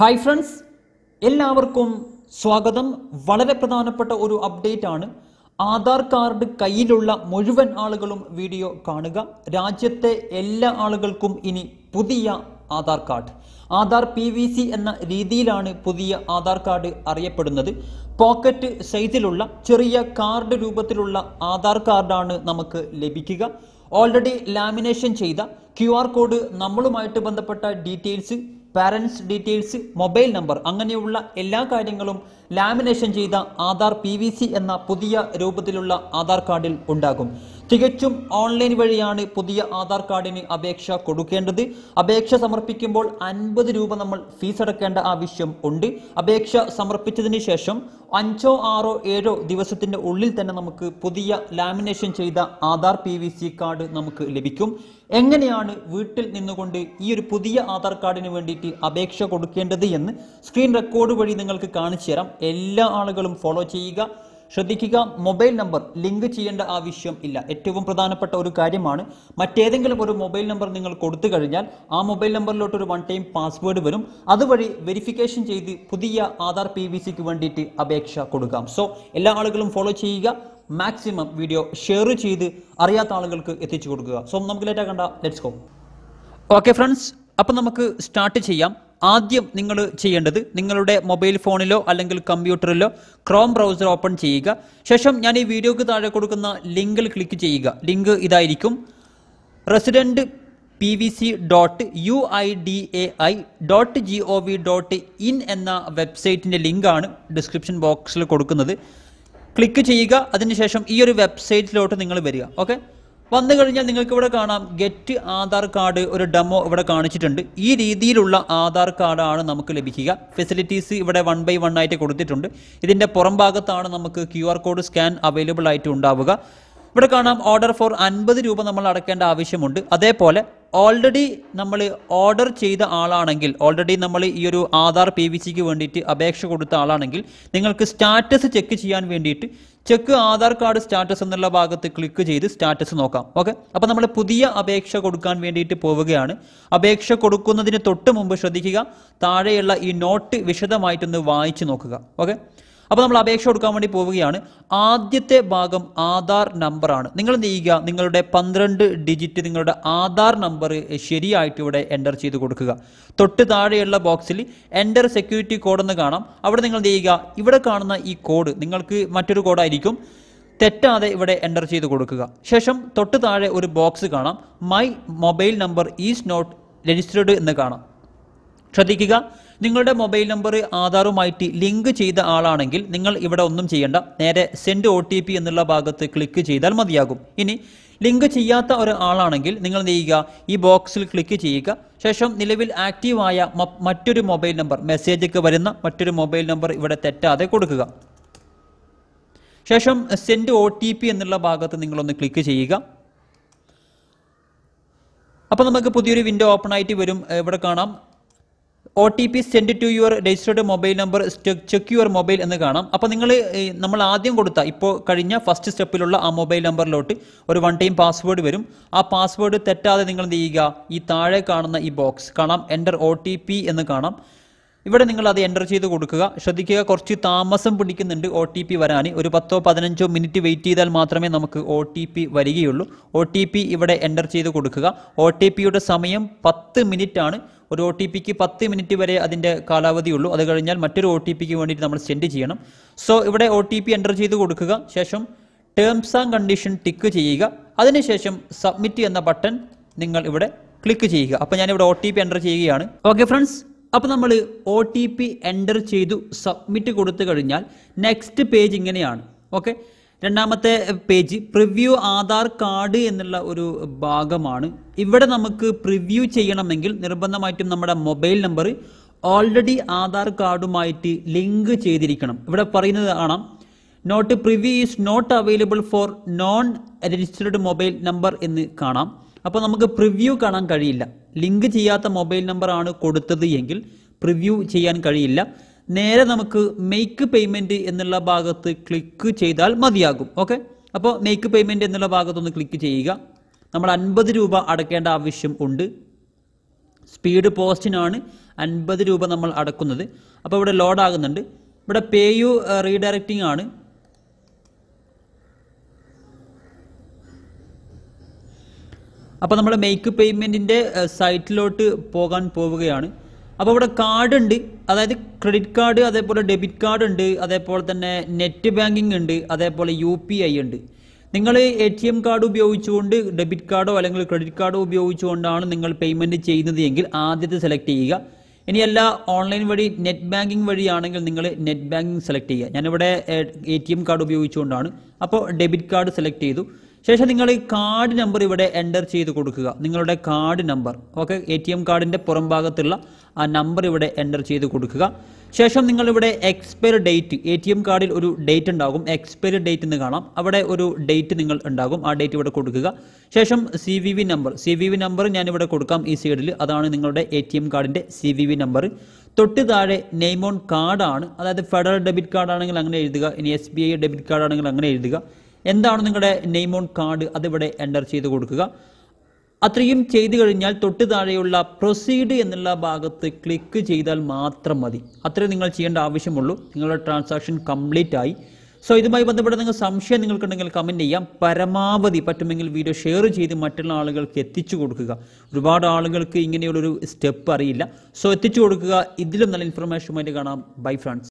hi friends എല്ലാവർക്കും സ്വാഗതം വളരെ പ്രധാനപ്പെട്ട ഒരു അപ്ഡേറ്റ് ആണ് ആധാർ കാർഡ് കയ്യിലുള്ള മുഴുവൻ ആളുകളും വീഡിയോ കാണുക രാജ്യത്തെ എല്ലാ ആളുകൾക്കും ഇനി പുതിയ Aadhaar card Aadhaar P V C എന്ന രീതിയിലാണ് പുതിയ ആധാർ കാർഡ് അറിയപ്പെടുന്നത് പോക്കറ്റ് സൈസിലുള്ള ചെറിയ കാർഡ് രൂപത്തിലുള്ള ആധാർ കാർഡാണ് നമുക്ക് ലഭിക്കുക ഓൾറെഡി ലാമിനേഷൻ ചെയ്ത ക്യു കോഡ് നമ്മളുമായിട്ട് ബന്ധപ്പെട്ട details parents details mobile number അങ്ങനെയുള്ള എല്ലാ കാര്യങ്ങളും ലാമിനേഷൻ ചെയ്ത ആധാർ പി എന്ന പുതിയ രൂപത്തിലുള്ള ആധാർ കാർഡിൽ ഉണ്ടാകും തികച്ചും ഓൺലൈൻ വഴിയാണ് പുതിയ ആധാർ കാർഡിന് അപേക്ഷ കൊടുക്കേണ്ടത് അപേക്ഷ സമർപ്പിക്കുമ്പോൾ അൻപത് രൂപ നമ്മൾ ഫീസ് അടക്കേണ്ട ആവശ്യം ഉണ്ട് അപേക്ഷ സമർപ്പിച്ചതിന് ശേഷം അഞ്ചോ ആറോ ഏഴോ ദിവസത്തിൻ്റെ ഉള്ളിൽ തന്നെ നമുക്ക് പുതിയ ലാമിനേഷൻ ചെയ്ത ആധാർ പി കാർഡ് നമുക്ക് ലഭിക്കും എങ്ങനെയാണ് വീട്ടിൽ നിന്നുകൊണ്ട് ഈ ഒരു പുതിയ ആധാർ കാർഡിന് വേണ്ടിയിട്ട് അപേക്ഷ കൊടുക്കേണ്ടത് എന്ന് സ്ക്രീൻ റെക്കോർഡ് വഴി നിങ്ങൾക്ക് കാണിച്ചു തരാം എല്ലാ ആളുകളും ഫോളോ ചെയ്യുക ശ്രദ്ധിക്കുക മൊബൈൽ നമ്പർ ലിങ്ക് ചെയ്യേണ്ട ആവശ്യം ഇല്ല ഏറ്റവും പ്രധാനപ്പെട്ട ഒരു കാര്യമാണ് മറ്റേതെങ്കിലും ഒരു മൊബൈൽ നമ്പർ നിങ്ങൾ കൊടുത്തു കഴിഞ്ഞാൽ ആ മൊബൈൽ നമ്പറിലോട്ട് ഒരു വൺ ടൈം പാസ്വേഡ് വരും അതുവഴി വെരിഫിക്കേഷൻ ചെയ്ത് പുതിയ ആധാർ പി വി സിക്ക് വേണ്ടിയിട്ട് അപേക്ഷ കൊടുക്കാം സോ എല്ലാ ആളുകളും ഫോളോ ചെയ്യുക മാക്സിമം വീഡിയോ ഷെയർ ചെയ്ത് അറിയാത്ത ആളുകൾക്ക് എത്തിച്ചു കൊടുക്കുക സോ നമുക്ക് കണ്ട ലെറ്റ്സ് ഗോ ഓക്കെ ഫ്രണ്ട്സ് അപ്പം നമുക്ക് സ്റ്റാർട്ട് ചെയ്യാം ആദ്യം നിങ്ങൾ ചെയ്യേണ്ടത് നിങ്ങളുടെ മൊബൈൽ ഫോണിലോ അല്ലെങ്കിൽ കമ്പ്യൂട്ടറിലോ ക്രോം ബ്രൗസർ ഓപ്പൺ ചെയ്യുക ശേഷം ഞാൻ ഈ വീഡിയോക്ക് താഴെ കൊടുക്കുന്ന ലിങ്കിൽ ക്ലിക്ക് ചെയ്യുക ലിങ്ക് ഇതായിരിക്കും resident P V C dot U I D A I dot G O V dot in എന്ന വെബ്സൈറ്റിൻ്റെ ലിങ്കാണ് ഡിസ്ക്രിപ്ഷൻ ബോക്സിൽ കൊടുക്കുന്നത് ക്ലിക്ക് ചെയ്യുക അതിനുശേഷം ഈ ഒരു വെബ്സൈറ്റിലോട്ട് നിങ്ങൾ വരിക ഓക്കെ വന്നു കഴിഞ്ഞാൽ നിങ്ങൾക്ക് ഇവിടെ കാണാം ഗെറ്റ് ആധാർ കാർഡ് ഒരു ഡെമോ ഇവിടെ കാണിച്ചിട്ടുണ്ട് ഈ രീതിയിലുള്ള ആധാർ കാർഡാണ് നമുക്ക് ലഭിക്കുക ഫെസിലിറ്റീസ് ഇവിടെ വൺ ബൈ വൺ ആയിട്ട് കൊടുത്തിട്ടുണ്ട് ഇതിൻ്റെ പുറം ഭാഗത്താണ് നമുക്ക് ക്യു കോഡ് സ്കാൻ അവൈലബിൾ ആയിട്ട് ഉണ്ടാവുക ഇവിടെ കാണാം ഓർഡർ ഫോർ അൻപത് രൂപ നമ്മൾ അടക്കേണ്ട ആവശ്യമുണ്ട് അതേപോലെ ഓൾറെഡി നമ്മൾ ഓർഡർ ചെയ്ത ആളാണെങ്കിൽ ഓൾറെഡി നമ്മൾ ഈ ഒരു ആധാർ പി വി സിക്ക് വേണ്ടിയിട്ട് അപേക്ഷ കൊടുത്ത ആളാണെങ്കിൽ നിങ്ങൾക്ക് സ്റ്റാറ്റസ് ചെക്ക് ചെയ്യാൻ വേണ്ടിയിട്ട് ചെക്ക് ആധാർ കാർഡ് സ്റ്റാറ്റസ് എന്നുള്ള ഭാഗത്ത് ക്ലിക്ക് ചെയ്ത് സ്റ്റാറ്റസ് നോക്കാം ഓക്കെ അപ്പോൾ നമ്മൾ പുതിയ അപേക്ഷ കൊടുക്കാൻ വേണ്ടിയിട്ട് പോവുകയാണ് അപേക്ഷ കൊടുക്കുന്നതിന് തൊട്ട് മുമ്പ് ശ്രദ്ധിക്കുക താഴെയുള്ള ഈ നോട്ട് വിശദമായിട്ടൊന്ന് വായിച്ചു നോക്കുക ഓക്കെ അപ്പോൾ നമ്മൾ അപേക്ഷ കൊടുക്കാൻ വേണ്ടി പോവുകയാണ് ആദ്യത്തെ ഭാഗം ആധാർ നമ്പറാണ് നിങ്ങൾ എന്ത് ചെയ്യുക നിങ്ങളുടെ പന്ത്രണ്ട് ഡിജിറ്റ് നിങ്ങളുടെ ആധാർ നമ്പർ ശരിയായിട്ട് ഇവിടെ എൻ്റർ ചെയ്ത് കൊടുക്കുക തൊട്ട് താഴെയുള്ള ബോക്സിൽ എൻ്റർ സെക്യൂരിറ്റി കോഡ് എന്ന് കാണാം അവിടെ നിങ്ങൾ എന്ത് ചെയ്യുക ഇവിടെ കാണുന്ന ഈ കോഡ് നിങ്ങൾക്ക് മറ്റൊരു കോഡായിരിക്കും തെറ്റാതെ ഇവിടെ എൻ്റർ ചെയ്ത് കൊടുക്കുക ശേഷം തൊട്ട് താഴെ ഒരു ബോക്സ് കാണാം my mobile number is not registered എന്ന് കാണാം ശ്രദ്ധിക്കുക നിങ്ങളുടെ മൊബൈൽ നമ്പർ ആധാറുമായിട്ട് ലിങ്ക് ചെയ്ത ആളാണെങ്കിൽ നിങ്ങൾ ഇവിടെ ഒന്നും ചെയ്യേണ്ട നേരെ സെൻഡ് ഒ എന്നുള്ള ഭാഗത്ത് ക്ലിക്ക് ചെയ്താൽ മതിയാകും ഇനി ലിങ്ക് ചെയ്യാത്ത ഒരാളാണെങ്കിൽ നിങ്ങൾ ചെയ്യുക ഈ ബോക്സിൽ ക്ലിക്ക് ചെയ്യുക ശേഷം നിലവിൽ ആക്റ്റീവായ മറ്റൊരു മൊബൈൽ നമ്പർ മെസ്സേജൊക്കെ വരുന്ന മറ്റൊരു മൊബൈൽ നമ്പർ ഇവിടെ തെറ്റാതെ കൊടുക്കുക ശേഷം സെൻഡ് ഒ എന്നുള്ള ഭാഗത്ത് നിങ്ങളൊന്ന് ക്ലിക്ക് ചെയ്യുക അപ്പോൾ നമുക്ക് പുതിയൊരു വിൻഡോ ഓപ്പൺ ആയിട്ട് വരും ഇവിടെ കാണാം O T P send to your registered mobile number check your mobile എന്ന് കാണാം അപ്പോൾ നിങ്ങൾ നമ്മൾ ആദ്യം കൊടുത്ത ഇപ്പോൾ കഴിഞ്ഞ ഫസ്റ്റ് സ്റ്റെപ്പിലുള്ള ആ മൊബൈൽ നമ്പറിലോട്ട് ഒരു വൺ ടൈം പാസ്വേഡ് വരും ആ പാസ്വേഡ് തെറ്റാതെ നിങ്ങൾ എന്ത് ചെയ്യുക ഈ താഴെ കാണുന്ന ഈ ബോക്സ് കാണാം എൻ്റർ ഒ ടി പി എന്ന് കാണാം ഇവിടെ നിങ്ങൾ അത് എൻ്റർ ചെയ്ത് കൊടുക്കുക ശ്രദ്ധിക്കുക കുറച്ച് താമസം പിടിക്കുന്നുണ്ട് ഒ ടി പി വരാൻ ഒരു പത്തോ പതിനഞ്ചോ മിനിറ്റ് വെയിറ്റ് ചെയ്താൽ മാത്രമേ നമുക്ക് ഒ ടി പി വരികയുള്ളൂ ഒ ടി പി ഇവിടെ എൻ്റർ ചെയ്ത് കൊടുക്കുക ഒ ടി പിയുടെ സമയം പത്ത് മിനിറ്റ് ആണ് ഒരു ഒ ടി പിക്ക് പത്ത് മിനിറ്റ് വരെ അതിൻ്റെ കാലാവധിയുള്ളൂ അത് കഴിഞ്ഞാൽ മറ്റൊരു ഒ ടി പിക്ക് വേണ്ടിയിട്ട് നമ്മൾ സെൻഡ് ചെയ്യണം സോ ഇവിടെ ഒ ടി പി എൻ്റർ ചെയ്ത് കൊടുക്കുക ശേഷം ടേംസ് ആൻഡ് കണ്ടീഷൻ ടിക്ക് ചെയ്യുക അതിനുശേഷം സബ്മിറ്റ് എന്ന ബട്ടൺ നിങ്ങൾ ഇവിടെ ക്ലിക്ക് ചെയ്യുക അപ്പോൾ ഞാനിവിടെ ഒ ടി പി എൻ്റർ ചെയ്യുകയാണ് ഓക്കെ ഫ്രണ്ട്സ് അപ്പോൾ നമ്മൾ ഒ ടി പി എൻ്റർ ചെയ്തു സബ്മിറ്റ് കൊടുത്തു കഴിഞ്ഞാൽ നെക്സ്റ്റ് പേജ് ഇങ്ങനെയാണ് ഓക്കെ രണ്ടാമത്തെ പേജ് പ്രിവ്യൂ ആധാർ കാർഡ് എന്നുള്ള ഒരു ഭാഗമാണ് ഇവിടെ നമുക്ക് പ്രിവ്യൂ ചെയ്യണമെങ്കിൽ നിർബന്ധമായിട്ടും നമ്മുടെ മൊബൈൽ നമ്പർ ഓൾറെഡി ആധാർ കാർഡുമായിട്ട് ലിങ്ക് ചെയ്തിരിക്കണം ഇവിടെ പറയുന്നത് കാണാം note preview is not available for non registered mobile number എന്ന് കാണാം അപ്പോൾ നമുക്ക് പ്രിവ്യൂ കാണാൻ കഴിയില്ല ലിങ്ക് ചെയ്യാത്ത മൊബൈൽ ആണ് കൊടുത്തത് എങ്കിൽ പ്രിവ്യൂ ചെയ്യാൻ കഴിയില്ല നേരെ നമുക്ക് മെയ്ക്ക് പേയ്മെൻറ്റ് എന്നുള്ള ഭാഗത്ത് ക്ലിക്ക് ചെയ്താൽ മതിയാകും ഓക്കെ അപ്പോൾ മെയ്ക്ക് പേയ്മെൻറ്റ് എന്നുള്ള ഭാഗത്തൊന്ന് ക്ലിക്ക് ചെയ്യുക നമ്മൾ അൻപത് രൂപ അടക്കേണ്ട ആവശ്യം ഉണ്ട് സ്പീഡ് പോസ്റ്റിനാണ് അൻപത് രൂപ നമ്മൾ അടക്കുന്നത് അപ്പോൾ ഇവിടെ ലോഡ് ആകുന്നുണ്ട് ഇവിടെ പേ യു റീഡയറക്റ്റിംഗ് ആണ് അപ്പോൾ നമ്മൾ മേക്ക് പേയ്മെൻറ്റിൻ്റെ സൈറ്റിലോട്ട് uh, പോകാൻ പോവുകയാണ് അപ്പോൾ ഇവിടെ കാർഡ് ഉണ്ട് അതായത് ക്രെഡിറ്റ് കാർഡ് അതേപോലെ ഡെബിറ്റ് കാർഡ് ഉണ്ട് അതേപോലെ തന്നെ നെറ്റ് ബാങ്കിങ് ഉണ്ട് അതേപോലെ യു ഉണ്ട് നിങ്ങൾ എ ടി എം കാർഡ് ഉപയോഗിച്ചുകൊണ്ട് ഡെബിറ്റ് കാർഡോ അല്ലെങ്കിൽ ക്രെഡിറ്റ് കാർഡോ ഉപയോഗിച്ചുകൊണ്ടാണ് നിങ്ങൾ പേയ്മെൻറ്റ് ചെയ്യുന്നത് എങ്കിൽ ആദ്യത്തെ സെലക്ട് ചെയ്യുക ഇനിയല്ല ഓൺലൈൻ വഴി നെറ്റ് ബാങ്കിങ് വഴിയാണെങ്കിൽ നിങ്ങൾ നെറ്റ് ബാങ്കിങ് സെലക്ട് ചെയ്യുക ഞാനിവിടെ എ ടി എം കാർഡ് ഉപയോഗിച്ചുകൊണ്ടാണ് അപ്പോൾ ഡെബിറ്റ് കാർഡ് സെലക്ട് ചെയ്തു ശേഷം നിങ്ങൾ ഈ കാർഡ് നമ്പർ ഇവിടെ എൻ്റർ ചെയ്ത് കൊടുക്കുക നിങ്ങളുടെ card number okay A T M കാർഡിൻ്റെ പുറം ഭാഗത്തുള്ള ആ നമ്പർ ഇവിടെ എൻ്റർ ചെയ്ത് കൊടുക്കുക ശേഷം നിങ്ങളിവിടെ expire date A T M കാർഡിൽ ഒരു ഡേറ്റ് ഉണ്ടാകും എക്സ്പയർ ഡേറ്റ് എന്ന് കാണാം അവിടെ ഒരു ഡേറ്റ് നിങ്ങൾ ഉണ്ടാകും ആ ഡേറ്റ് ഇവിടെ കൊടുക്കുക ശേഷം C V V number C V V number ഞാനിവിടെ കൊടുക്കാം ഈ സൈഡിൽ അതാണ് നിങ്ങളുടെ എ ടി എം കാർഡിൻ്റെ സി വി വി നമ്പർ തൊട്ട് താഴെ നെയ്മോൺ കാർഡാണ് അതായത് ഫെഡറൽ ഡെബിറ്റ് കാർഡാണെങ്കിൽ അങ്ങനെ എഴുതുക ഇനി എസ് ബി ഐ ഡെബിറ്റ് കാർഡാണെങ്കിൽ അങ്ങനെ എഴുതുക എന്താണ് നിങ്ങളുടെ നെയിം ഓൺ കാർഡ് അതിവിടെ എൻ്റർ ചെയ്ത് കൊടുക്കുക അത്രയും ചെയ്തു കഴിഞ്ഞാൽ തൊട്ട് താഴെയുള്ള പ്രൊസീഡ് എന്നുള്ള ഭാഗത്ത് ക്ലിക്ക് ചെയ്താൽ മാത്രം മതി അത്രയും നിങ്ങൾ ചെയ്യേണ്ട ആവശ്യമുള്ളൂ നിങ്ങളുടെ ട്രാൻസാക്ഷൻ കംപ്ലീറ്റ് ആയി സോ ഇതുമായി ബന്ധപ്പെട്ട് നിങ്ങൾ സംശയം നിങ്ങൾക്കുണ്ടെങ്കിൽ കമൻറ്റ് ചെയ്യാം പരമാവധി പറ്റുമെങ്കിൽ വീഡിയോ ഷെയർ ചെയ്ത് മറ്റുള്ള ആളുകൾക്ക് എത്തിച്ചു കൊടുക്കുക ഒരുപാട് ആളുകൾക്ക് ഇങ്ങനെയുള്ളൊരു സ്റ്റെപ്പ് അറിയില്ല സോ എത്തിച്ചു കൊടുക്കുക ഇതിലും നല്ല ഇൻഫർമേഷനുമായിട്ട് കാണാം ബൈ ഫ്രണ്ട്സ്